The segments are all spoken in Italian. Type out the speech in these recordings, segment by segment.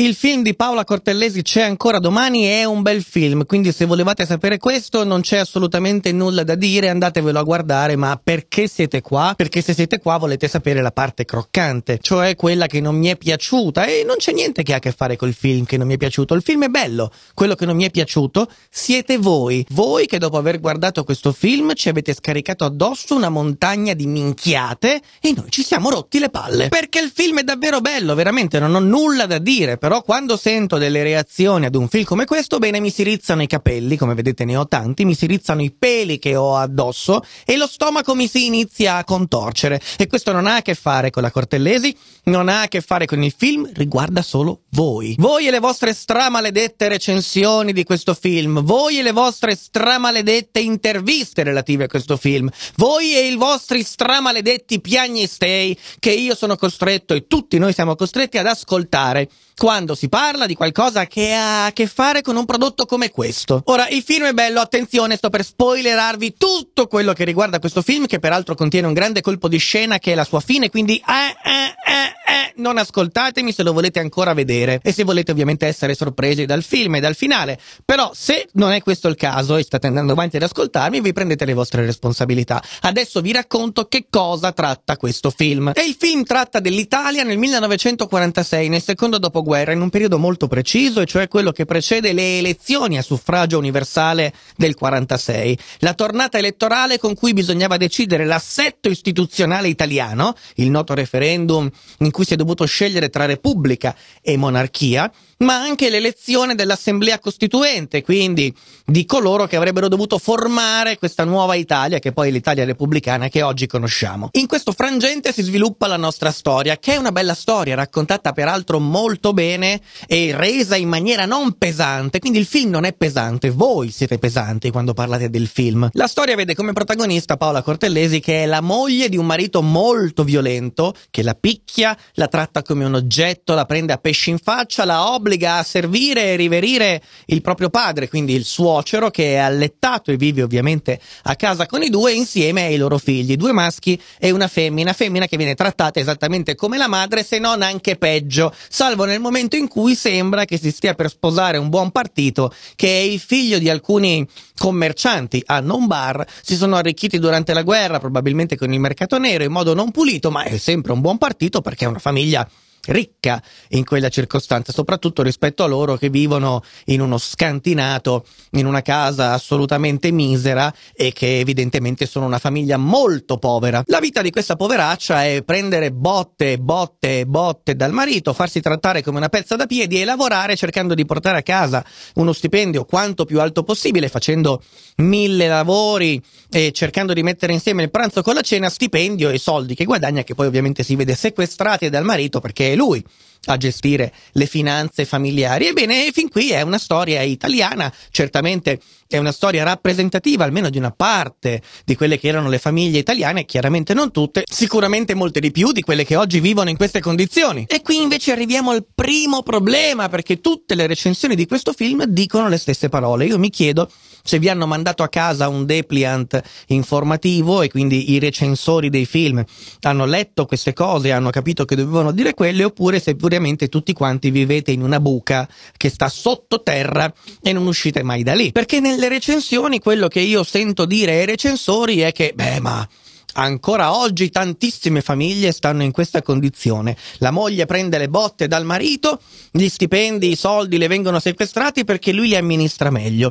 Il film di Paola Cortellesi c'è ancora domani, è un bel film, quindi se volevate sapere questo non c'è assolutamente nulla da dire, andatevelo a guardare, ma perché siete qua? Perché se siete qua volete sapere la parte croccante, cioè quella che non mi è piaciuta e non c'è niente che ha a che fare col film che non mi è piaciuto, il film è bello, quello che non mi è piaciuto siete voi, voi che dopo aver guardato questo film ci avete scaricato addosso una montagna di minchiate e noi ci siamo rotti le palle, perché il film è davvero bello, veramente non ho nulla da dire, però però quando sento delle reazioni ad un film come questo, bene, mi si rizzano i capelli, come vedete ne ho tanti, mi si rizzano i peli che ho addosso e lo stomaco mi si inizia a contorcere. E questo non ha a che fare con la Cortellesi, non ha a che fare con il film, riguarda solo voi. Voi e le vostre stramaledette recensioni di questo film, voi e le vostre stramaledette interviste relative a questo film, voi e i vostri stramaledetti piagnistei che io sono costretto e tutti noi siamo costretti ad ascoltare quando quando si parla di qualcosa che ha a che fare con un prodotto come questo. Ora, il film è bello, attenzione, sto per spoilerarvi tutto quello che riguarda questo film, che peraltro contiene un grande colpo di scena che è la sua fine, quindi... Eh, eh, eh eh, non ascoltatemi se lo volete ancora vedere e se volete ovviamente essere sorpresi dal film e dal finale. Però se non è questo il caso e state andando avanti ad ascoltarmi, vi prendete le vostre responsabilità. Adesso vi racconto che cosa tratta questo film. E il film tratta dell'Italia nel 1946, nel secondo dopoguerra, in un periodo molto preciso, e cioè quello che precede le elezioni a suffragio universale del 46. La tornata elettorale con cui bisognava decidere l'assetto istituzionale italiano, il noto referendum in cui cui si è dovuto scegliere tra Repubblica e monarchia, ma anche l'elezione dell'Assemblea Costituente, quindi di coloro che avrebbero dovuto formare questa nuova Italia, che poi è l'Italia repubblicana che oggi conosciamo. In questo frangente si sviluppa la nostra storia, che è una bella storia, raccontata peraltro molto bene e resa in maniera non pesante, quindi il film non è pesante, voi siete pesanti quando parlate del film. La storia vede come protagonista Paola Cortellesi, che è la moglie di un marito molto violento, che la picchia, la tratta come un oggetto, la prende a pesci in faccia, la obbliga a servire e riverire il proprio padre, quindi il suocero che è allettato e vive ovviamente a casa con i due insieme ai loro figli, due maschi e una femmina, femmina che viene trattata esattamente come la madre, se non anche peggio, salvo nel momento in cui sembra che si stia per sposare un buon partito che è il figlio di alcuni commercianti a non bar, si sono arricchiti durante la guerra, probabilmente con il mercato nero in modo non pulito, ma è sempre un buon partito perché è una famiglia ricca in quella circostanza, soprattutto rispetto a loro che vivono in uno scantinato, in una casa assolutamente misera e che evidentemente sono una famiglia molto povera. La vita di questa poveraccia è prendere botte, botte, botte dal marito, farsi trattare come una pezza da piedi e lavorare cercando di portare a casa uno stipendio quanto più alto possibile, facendo mille lavori e cercando di mettere insieme il pranzo con la cena, stipendio e soldi che guadagna, che poi ovviamente si vede sequestrati dal marito perché lui a gestire le finanze familiari. Ebbene, fin qui è una storia italiana, certamente è una storia rappresentativa almeno di una parte di quelle che erano le famiglie italiane, chiaramente non tutte, sicuramente molte di più di quelle che oggi vivono in queste condizioni. E qui invece arriviamo al primo problema, perché tutte le recensioni di questo film dicono le stesse parole. Io mi chiedo se vi hanno mandato a casa un depliant informativo e quindi i recensori dei film hanno letto queste cose, e hanno capito che dovevano dire quelle, oppure se puramente tutti quanti vivete in una buca che sta sottoterra e non uscite mai da lì. Perché nelle recensioni quello che io sento dire ai recensori è che, beh, ma Ancora oggi tantissime famiglie stanno in questa condizione. La moglie prende le botte dal marito, gli stipendi, i soldi le vengono sequestrati perché lui li amministra meglio.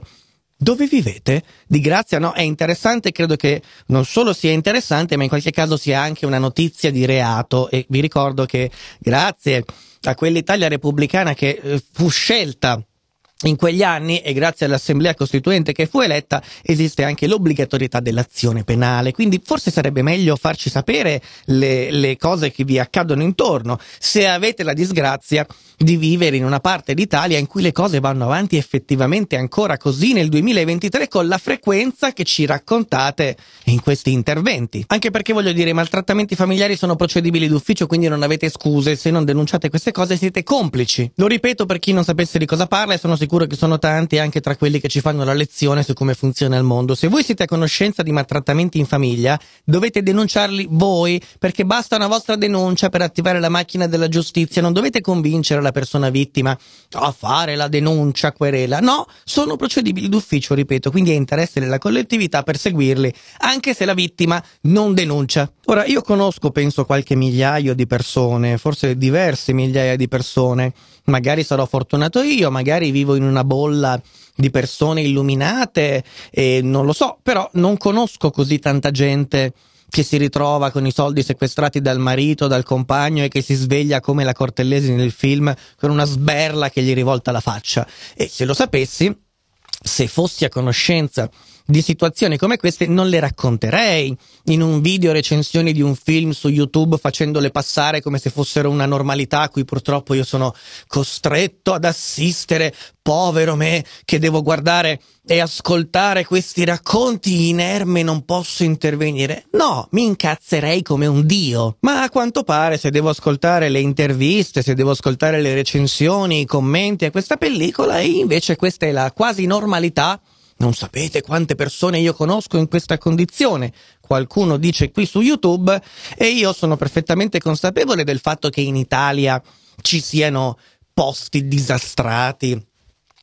Dove vivete? Di grazia no, è interessante, credo che non solo sia interessante, ma in qualche caso sia anche una notizia di reato e vi ricordo che grazie a quell'Italia repubblicana che eh, fu scelta in quegli anni, e grazie all'Assemblea Costituente che fu eletta, esiste anche l'obbligatorietà dell'azione penale, quindi forse sarebbe meglio farci sapere le, le, cose che vi accadono intorno, se avete la disgrazia di vivere in una parte d'Italia in cui le cose vanno avanti effettivamente ancora così nel 2023 con la frequenza che ci raccontate in questi interventi. Anche perché voglio dire, i maltrattamenti familiari sono procedibili d'ufficio, quindi non avete scuse, se non denunciate queste cose siete complici. Lo ripeto per chi non sapesse di cosa parla e sono sicuro sicuro che sono tanti anche tra quelli che ci fanno la lezione su come funziona il mondo. Se voi siete a conoscenza di maltrattamenti in famiglia, dovete denunciarli voi, perché basta una vostra denuncia per attivare la macchina della giustizia, non dovete convincere la persona vittima a fare la denuncia, querela. No, sono procedibili d'ufficio, ripeto, quindi è interesse della collettività perseguirli, anche se la vittima non denuncia. Ora, io conosco, penso, qualche migliaio di persone, forse diverse migliaia di persone magari sarò fortunato io, magari vivo in una bolla di persone illuminate e non lo so, però non conosco così tanta gente che si ritrova con i soldi sequestrati dal marito, dal compagno e che si sveglia come la Cortellesi nel film con una sberla che gli rivolta la faccia. E se lo sapessi, se fossi a conoscenza di situazioni come queste non le racconterei in un video recensione di un film su YouTube facendole passare come se fossero una normalità a cui purtroppo io sono costretto ad assistere, povero me, che devo guardare e ascoltare questi racconti inerme non posso intervenire. No, mi incazzerei come un dio. Ma a quanto pare se devo ascoltare le interviste, se devo ascoltare le recensioni, i commenti a questa pellicola, invece questa è la quasi normalità non sapete quante persone io conosco in questa condizione, qualcuno dice qui su YouTube, e io sono perfettamente consapevole del fatto che in Italia ci siano posti disastrati,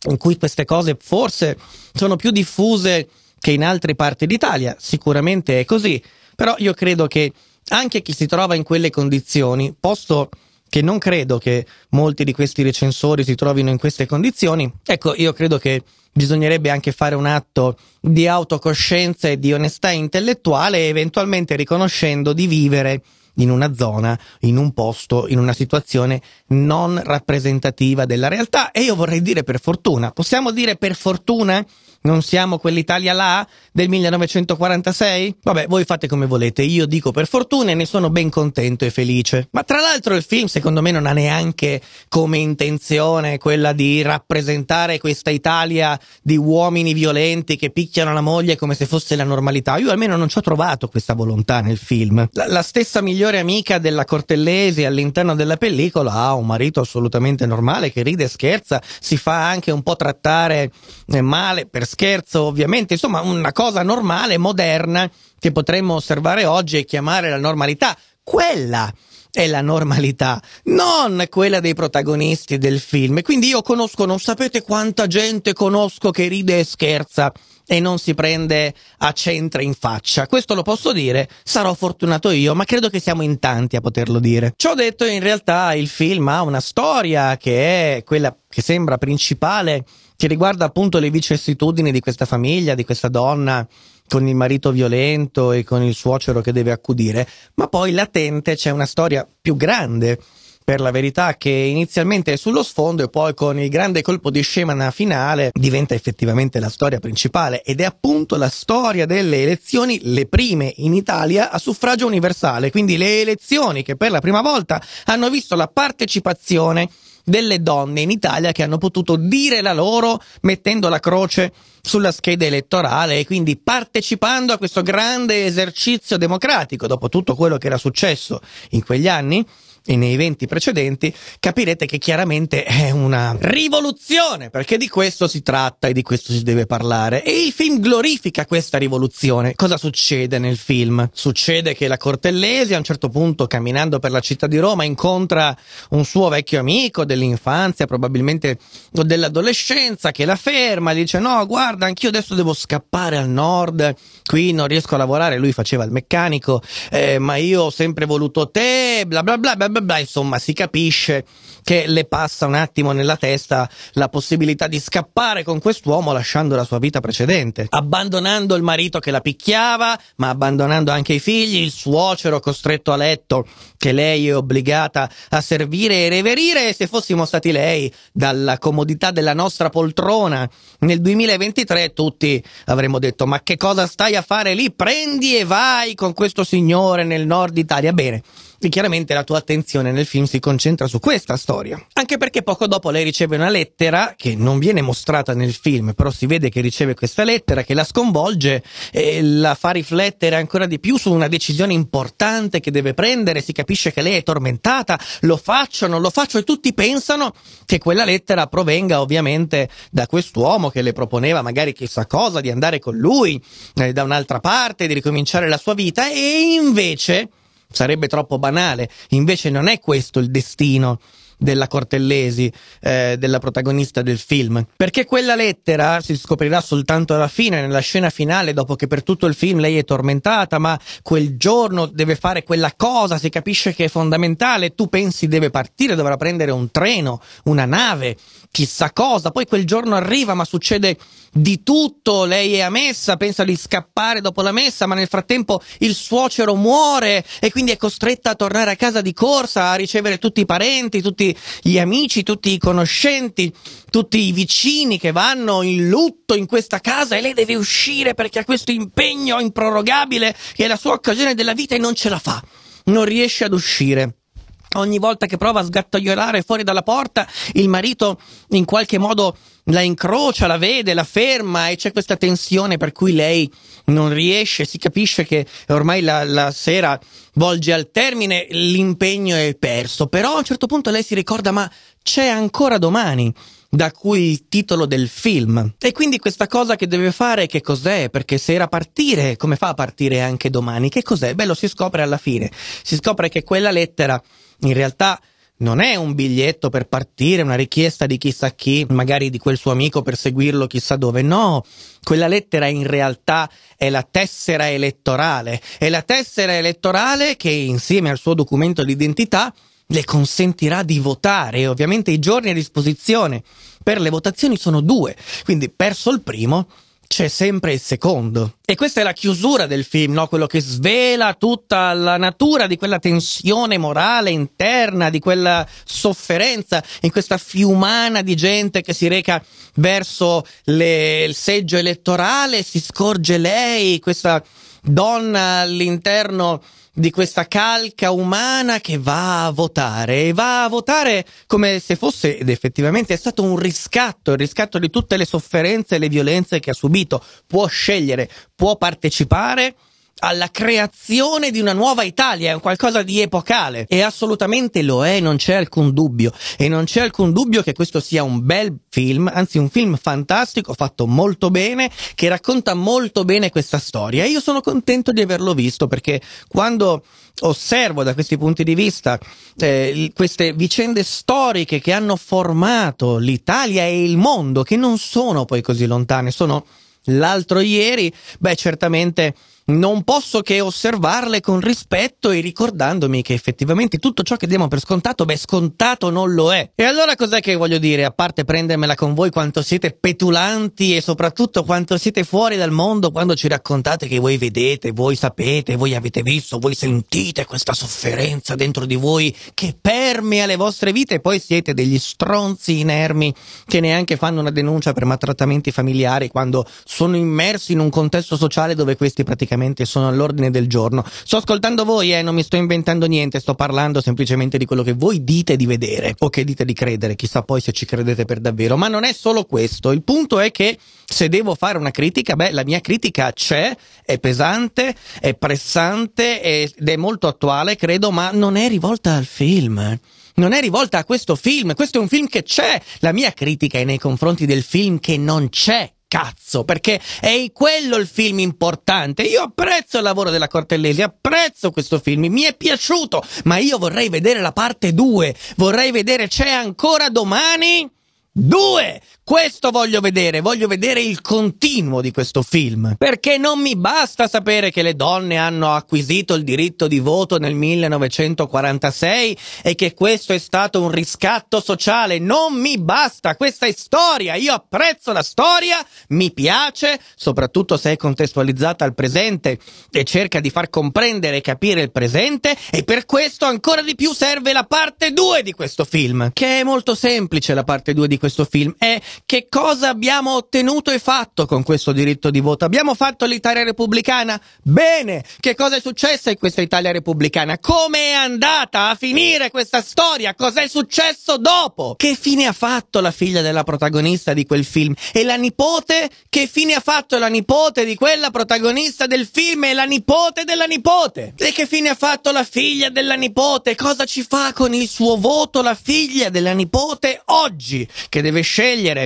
in cui queste cose forse sono più diffuse che in altre parti d'Italia, sicuramente è così, però io credo che anche chi si trova in quelle condizioni, posto che non credo che molti di questi recensori si trovino in queste condizioni, ecco, io credo che bisognerebbe anche fare un atto di autocoscienza e di onestà intellettuale, eventualmente riconoscendo di vivere in una zona, in un posto, in una situazione non rappresentativa della realtà. E io vorrei dire per fortuna, possiamo dire per fortuna non siamo quell'Italia là del 1946? Vabbè, voi fate come volete, io dico per fortuna e ne sono ben contento e felice. Ma tra l'altro il film secondo me non ha neanche come intenzione quella di rappresentare questa Italia di uomini violenti che picchiano la moglie come se fosse la normalità. Io almeno non ci ho trovato questa volontà nel film. La, la stessa migliore amica della Cortellesi all'interno della pellicola ha un marito assolutamente normale che ride e scherza, si fa anche un po' trattare eh, male per scherzo scherzo ovviamente, insomma una cosa normale, moderna, che potremmo osservare oggi e chiamare la normalità. Quella è la normalità, non quella dei protagonisti del film. Quindi io conosco, non sapete quanta gente conosco che ride e scherza e non si prende a centra in faccia. Questo lo posso dire, sarò fortunato io, ma credo che siamo in tanti a poterlo dire. Ciò detto, in realtà il film ha una storia che è quella che sembra principale che riguarda appunto le vicissitudini di questa famiglia, di questa donna con il marito violento e con il suocero che deve accudire, ma poi latente c'è una storia più grande per la verità che inizialmente è sullo sfondo e poi con il grande colpo di scema finale diventa effettivamente la storia principale ed è appunto la storia delle elezioni, le prime in Italia a suffragio universale, quindi le elezioni che per la prima volta hanno visto la partecipazione delle donne in Italia che hanno potuto dire la loro mettendo la croce sulla scheda elettorale e quindi partecipando a questo grande esercizio democratico dopo tutto quello che era successo in quegli anni e nei venti precedenti, capirete che chiaramente è una rivoluzione, perché di questo si tratta e di questo si deve parlare. E il film glorifica questa rivoluzione. Cosa succede nel film? Succede che la Cortellesi a un certo punto, camminando per la città di Roma, incontra un suo vecchio amico dell'infanzia, probabilmente o dell'adolescenza, che la ferma, gli dice no, guarda, anch'io adesso devo scappare al nord, qui non riesco a lavorare, lui faceva il meccanico, eh, ma io ho sempre voluto te, bla bla bla bla bla bla, insomma si capisce che le passa un attimo nella testa la possibilità di scappare con quest'uomo lasciando la sua vita precedente, abbandonando il marito che la picchiava, ma abbandonando anche i figli, il suocero costretto a letto che lei è obbligata a servire e reverire e se fossimo stati lei dalla comodità della nostra poltrona nel 2023 tutti avremmo detto ma che cosa stai a fare lì? Prendi e vai con questo signore nel nord Italia. Bene, e chiaramente la tua attenzione nel film si concentra su questa storia. Anche perché poco dopo lei riceve una lettera che non viene mostrata nel film, però si vede che riceve questa lettera che la sconvolge e la fa riflettere ancora di più su una decisione importante che deve prendere. Si capisce che lei è tormentata, lo faccio, non lo faccio e tutti pensano che quella lettera provenga ovviamente da quest'uomo che le proponeva magari chissà cosa di andare con lui eh, da un'altra parte, di ricominciare la sua vita e invece sarebbe troppo banale. Invece non è questo il destino della Cortellesi, eh, della protagonista del film. Perché quella lettera si scoprirà soltanto alla fine, nella scena finale, dopo che per tutto il film lei è tormentata, ma quel giorno deve fare quella cosa, si capisce che è fondamentale, tu pensi deve partire, dovrà prendere un treno, una nave, chissà cosa, poi quel giorno arriva ma succede di tutto, lei è a messa, pensa di scappare dopo la messa, ma nel frattempo il suocero muore e quindi è costretta a tornare a casa di corsa, a ricevere tutti i parenti, tutti gli amici, tutti i conoscenti, tutti i vicini che vanno in lutto in questa casa e lei deve uscire perché ha questo impegno improrogabile che è la sua occasione della vita e non ce la fa, non riesce ad uscire. Ogni volta che prova a sgattaiolare fuori dalla porta, il marito in qualche modo la incrocia, la vede, la ferma e c'è questa tensione per cui lei non riesce, si capisce che ormai la, la sera volge al termine, l'impegno è perso, però a un certo punto lei si ricorda ma c'è ancora domani da cui il titolo del film. E quindi questa cosa che deve fare che cos'è? Perché se era partire, come fa a partire anche domani? Che cos'è? Beh, lo si scopre alla fine. Si scopre che quella lettera in realtà non è un biglietto per partire, una richiesta di chissà chi, magari di quel suo amico per seguirlo chissà dove. No, quella lettera in realtà è la tessera elettorale. È la tessera elettorale che insieme al suo documento d'identità le consentirà di votare. Ovviamente i giorni a disposizione per le votazioni sono due, quindi perso il primo c'è sempre il secondo. E questa è la chiusura del film, no? quello che svela tutta la natura di quella tensione morale interna, di quella sofferenza in questa fiumana di gente che si reca verso le, il seggio elettorale, si scorge lei, questa donna all'interno di questa calca umana che va a votare e va a votare come se fosse ed effettivamente è stato un riscatto, il riscatto di tutte le sofferenze e le violenze che ha subito. Può scegliere, può partecipare alla creazione di una nuova Italia, è un qualcosa di epocale e assolutamente lo è, non c'è alcun dubbio e non c'è alcun dubbio che questo sia un bel film, anzi un film fantastico, fatto molto bene, che racconta molto bene questa storia e io sono contento di averlo visto perché quando osservo da questi punti di vista eh, queste vicende storiche che hanno formato l'Italia e il mondo, che non sono poi così lontane, sono l'altro ieri, beh certamente non posso che osservarle con rispetto e ricordandomi che effettivamente tutto ciò che diamo per scontato, beh, scontato non lo è. E allora cos'è che voglio dire, a parte prendermela con voi quanto siete petulanti e soprattutto quanto siete fuori dal mondo quando ci raccontate che voi vedete, voi sapete, voi avete visto, voi sentite questa sofferenza dentro di voi che permea le vostre vite e poi siete degli stronzi inermi che neanche fanno una denuncia per maltrattamenti familiari quando sono immersi in un contesto sociale dove questi praticamente praticamente sono all'ordine del giorno. Sto ascoltando voi, eh, non mi sto inventando niente, sto parlando semplicemente di quello che voi dite di vedere o che dite di credere, chissà poi se ci credete per davvero. Ma non è solo questo, il punto è che se devo fare una critica, beh, la mia critica c'è, è pesante, è pressante ed è molto attuale, credo, ma non è rivolta al film non è rivolta a questo film, questo è un film che c'è. La mia critica è nei confronti del film che non c'è, cazzo, perché è quello il film importante. Io apprezzo il lavoro della Cortellesi, apprezzo questo film, mi è piaciuto, ma io vorrei vedere la parte 2, vorrei vedere c'è ancora domani 2 questo voglio vedere, voglio vedere il continuo di questo film, perché non mi basta sapere che le donne hanno acquisito il diritto di voto nel 1946 e che questo è stato un riscatto sociale, non mi basta, questa è storia, io apprezzo la storia, mi piace, soprattutto se è contestualizzata al presente e cerca di far comprendere e capire il presente e per questo ancora di più serve la parte 2 di questo film, che è molto semplice la parte 2 di questo film, è che cosa abbiamo ottenuto e fatto con questo diritto di voto? Abbiamo fatto l'Italia repubblicana? Bene! Che cosa è successo in questa Italia repubblicana? Come è andata a finire questa storia? Cos'è successo dopo? Che fine ha fatto la figlia della protagonista di quel film? E la nipote? Che fine ha fatto la nipote di quella protagonista del film? E la nipote della nipote? E che fine ha fatto la figlia della nipote? Cosa ci fa con il suo voto la figlia della nipote oggi? Che deve scegliere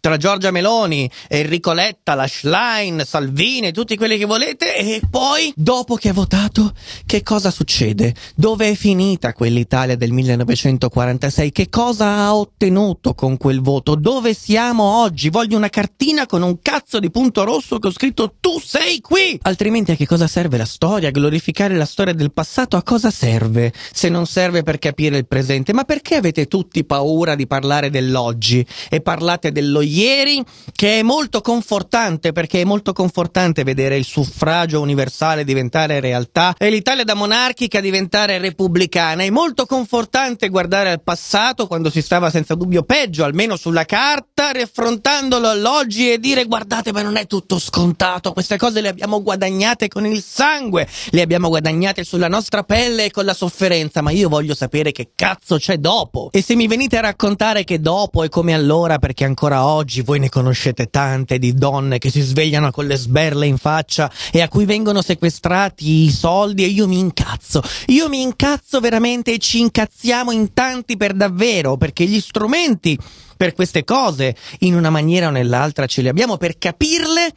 tra Giorgia Meloni, Enrico Letta, la Schlein, Salvini, tutti quelli che volete e poi dopo che ha votato che cosa succede? Dove è finita quell'Italia del 1946? Che cosa ha ottenuto con quel voto? Dove siamo oggi? Voglio una cartina con un cazzo di punto rosso che ho scritto tu sei qui! Altrimenti a che cosa serve la storia? Glorificare la storia del passato a cosa serve? Se non serve per capire il presente, ma perché avete tutti paura di parlare dell'oggi e parlate dello ieri che è molto confortante perché è molto confortante vedere il suffragio universale diventare realtà e l'Italia da monarchica diventare repubblicana. È molto confortante guardare al passato quando si stava senza dubbio peggio, almeno sulla carta, riaffrontandolo all'oggi e dire guardate ma non è tutto scontato, queste cose le abbiamo guadagnate con il sangue, le abbiamo guadagnate sulla nostra pelle e con la sofferenza, ma io voglio sapere che cazzo c'è dopo. E se mi venite a raccontare che dopo è come allora perché ancora oggi oggi voi ne conoscete tante di donne che si svegliano con le sberle in faccia e a cui vengono sequestrati i soldi e io mi incazzo. Io mi incazzo veramente e ci incazziamo in tanti per davvero perché gli strumenti per queste cose in una maniera o nell'altra ce li abbiamo per capirle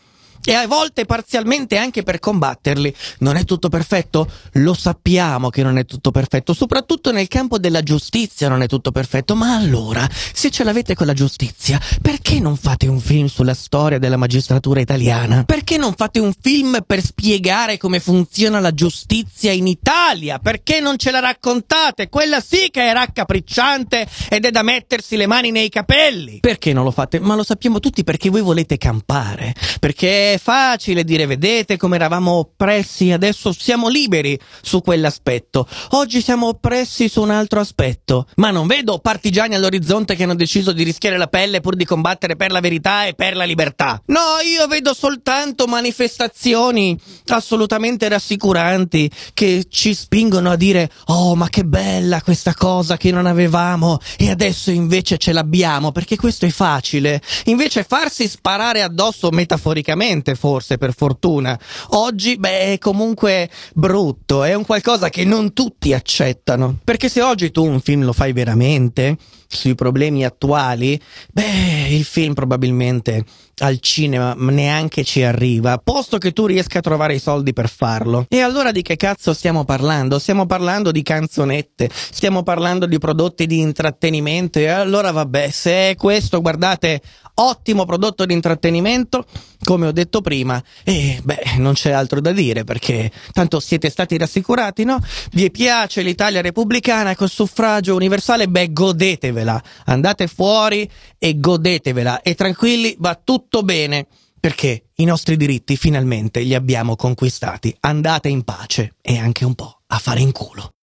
e a volte parzialmente anche per combatterli. Non è tutto perfetto? Lo sappiamo che non è tutto perfetto, soprattutto nel campo della giustizia non è tutto perfetto, ma allora, se ce l'avete con la giustizia, perché non fate un film sulla storia della magistratura italiana? Perché non fate un film per spiegare come funziona la giustizia in Italia? Perché non ce la raccontate? Quella sì che è raccapricciante ed è da mettersi le mani nei capelli. Perché non lo fate? Ma lo sappiamo tutti perché voi volete campare, perché facile dire vedete come eravamo oppressi, adesso siamo liberi su quell'aspetto. Oggi siamo oppressi su un altro aspetto. Ma non vedo partigiani all'orizzonte che hanno deciso di rischiare la pelle pur di combattere per la verità e per la libertà. No, io vedo soltanto manifestazioni assolutamente rassicuranti che ci spingono a dire oh ma che bella questa cosa che non avevamo e adesso invece ce l'abbiamo perché questo è facile. Invece farsi sparare addosso metaforicamente recente forse per fortuna. Oggi beh è comunque brutto, è un qualcosa che non tutti accettano, perché se oggi tu un film lo fai veramente sui problemi attuali, beh, il film probabilmente al cinema neanche ci arriva, posto che tu riesca a trovare i soldi per farlo. E allora di che cazzo stiamo parlando? Stiamo parlando di canzonette, stiamo parlando di prodotti di intrattenimento e allora vabbè, se è questo, guardate, ottimo prodotto di intrattenimento, come ho detto prima, e beh, non c'è altro da dire perché tanto siete stati rassicurati, no? Vi piace l'Italia repubblicana col suffragio universale? Beh, godetevelo godetevela, andate fuori e godetevela e tranquilli va tutto bene perché i nostri diritti finalmente li abbiamo conquistati. Andate in pace e anche un po' a fare in culo.